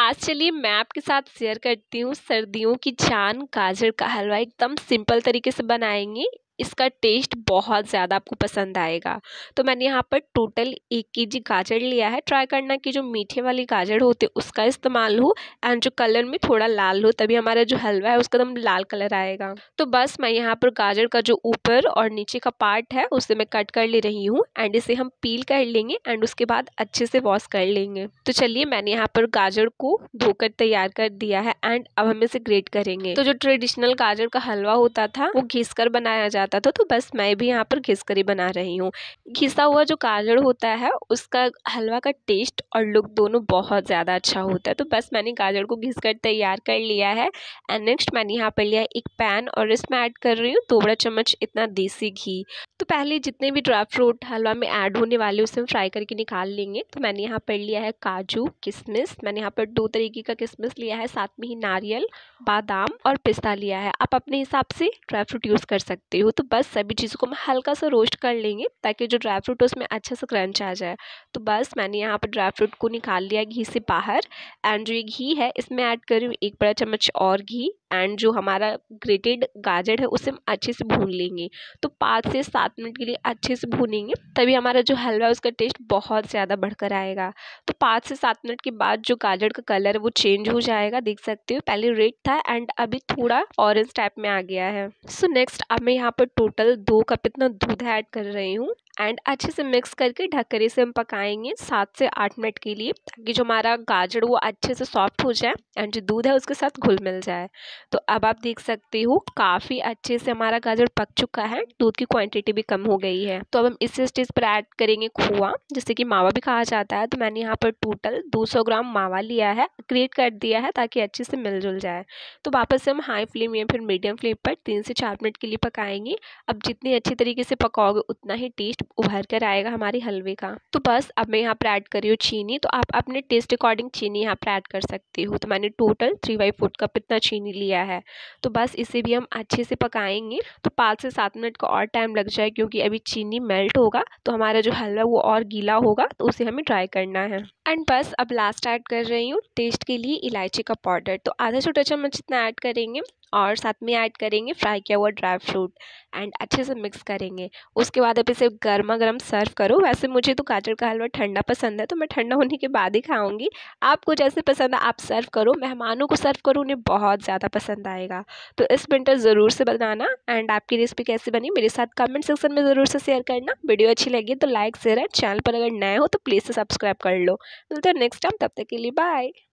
आज चलिए मैं आपके साथ शेयर करती हूँ सर्दियों की जान गाजर का हलवा एकदम सिंपल तरीके से बनाएंगे इसका टेस्ट बहुत ज़्यादा आपको पसंद आएगा तो मैंने यहाँ पर टोटल एक के जी गाजर लिया है ट्राई करना कि जो मीठे वाली गाजर होते उसका इस्तेमाल हो एंड जो कलर में थोड़ा लाल हो तभी हमारा जो हलवा है उसका एकदम लाल कलर आएगा तो बस मैं यहाँ पर गाजर का जो ऊपर और नीचे का पार्ट है उसे मैं कट कर ले रही हूँ एंड इसे हम पील कर लेंगे एंड उसके बाद अच्छे से वॉश कर लेंगे तो चलिए मैंने यहाँ पर गाजर को धोकर तैयार कर दिया है एंड अब हम इसे ग्रेट करेंगे तो जो ट्रेडिशनल गाजर का हलवा होता था वो घिस कर बनाया जाता जाता था तो बस मैं भी यहाँ पर घिस ही बना रही हूँ घिसा हुआ जो गाजर होता है उसका हलवा का टेस्ट और लुक दोनों बहुत ज़्यादा अच्छा होता है तो बस मैंने गाजर को घिस कर तैयार कर लिया है एंड नेक्स्ट मैंने यहाँ पर लिया एक पैन और इसमें ऐड कर रही हूँ दो बड़ा चम्मच इतना देसी घी तो पहले जितने भी ड्राई फ्रूट हलवा में ऐड होने वाले उसे हम फ्राई करके निकाल लेंगे तो मैंने यहाँ पर लिया है काजू किशमिश मैंने यहाँ पर दो तरीके का किशमिश लिया है साथ में ही नारियल बादाम और पिस्ता लिया है आप अपने हिसाब से ड्राई फ्रूट यूज़ कर सकते हो तो बस सभी चीज़ों को हम हल्का सा रोस्ट कर लेंगे ताकि जो ड्राई फ्रूट है उसमें अच्छा सा क्रंच आ जाए तो बस मैंने यहाँ पर ड्राई फ्रूट को निकाल लिया घी से बाहर एंड जो ये घी है इसमें ऐड करी हूँ एक बड़ा चम्मच और घी एंड जो हमारा ग्रेटेड गाजर है उसे हम अच्छे से भून लेंगे तो पाँच से सात मिनट के लिए अच्छे से भूनेंगे तभी हमारा जो हलवा है उसका टेस्ट बहुत ज़्यादा बढ़कर आएगा तो पाँच से सात मिनट के बाद जो गाजर का कलर वो चेंज हो जाएगा देख सकते हो पहले रेड था एंड अभी थोड़ा ऑरेंज टाइप में आ गया है सो so नेक्स्ट अब मैं यहाँ पर टोटल दो कप इतना दूध ऐड कर रही हूँ एंड अच्छे से मिक्स करके ढक से हम पकाएंगे सात से आठ मिनट के लिए ताकि जो हमारा गाजर वो अच्छे से सॉफ्ट हो जाए एंड जो दूध है उसके साथ घुल मिल जाए तो अब आप देख सकते हो काफ़ी अच्छे से हमारा गाजर पक चुका है दूध की क्वांटिटी भी कम हो गई है तो अब हम इस स्टेज पर ऐड करेंगे खोआ जिससे कि मावा भी कहा जाता है तो मैंने यहाँ पर टोटल दो ग्राम मावा लिया है क्रिएट कर दिया है ताकि अच्छे से मिलजुल जाए तो वापस हम हाई फ्लेम या फिर मीडियम फ्लेम पर तीन से चार मिनट के लिए पकाएंगे अब जितनी अच्छी तरीके से पकाओगे उतना ही टेस्ट उभर कर आएगा हमारी हलवे का तो बस अब मैं यहाँ पर ऐड करी हूँ चीनी तो आप अपने टेस्ट अकॉर्डिंग चीनी यहाँ पर ऐड कर सकती हो तो मैंने total three by four cup इतना चीनी लिया है तो बस इसे भी हम अच्छे से पकाएंगे तो पाँच से सात मिनट का और टाइम लग जाए क्योंकि अभी चीनी मेल्ट होगा तो हमारा जो हलवा वो और गीला होगा तो उसे हमें ड्राई करना है एंड बस अब लास्ट ऐड कर रही हूँ टेस्ट के लिए इलायची का पाउडर तो आधा छोटा चम्मच इतना ऐड करेंगे और साथ में ऐड करेंगे फ्राई किया हुआ ड्राई फ्रूट एंड अच्छे से मिक्स करेंगे उसके बाद आप इसे गर्मा गर्म सर्व करो वैसे मुझे तो गाजर का हलवा ठंडा पसंद है तो मैं ठंडा होने के बाद ही खाऊंगी आपको जैसे पसंद है आप सर्व करो मेहमानों को सर्व करो उन्हें बहुत ज़्यादा पसंद आएगा तो इस विंटर ज़रूर से बनाना एंड आपकी रेसिपी कैसी बनी मेरे साथ कमेंट सेक्शन में ज़रूर से शेयर करना वीडियो अच्छी लगी तो लाइक शेयर एंड चैनल पर अगर नए हो तो प्लीज़ से सब्सक्राइब कर लो मिलते हैं नेक्स्ट टाइम तब तक के लिए बाय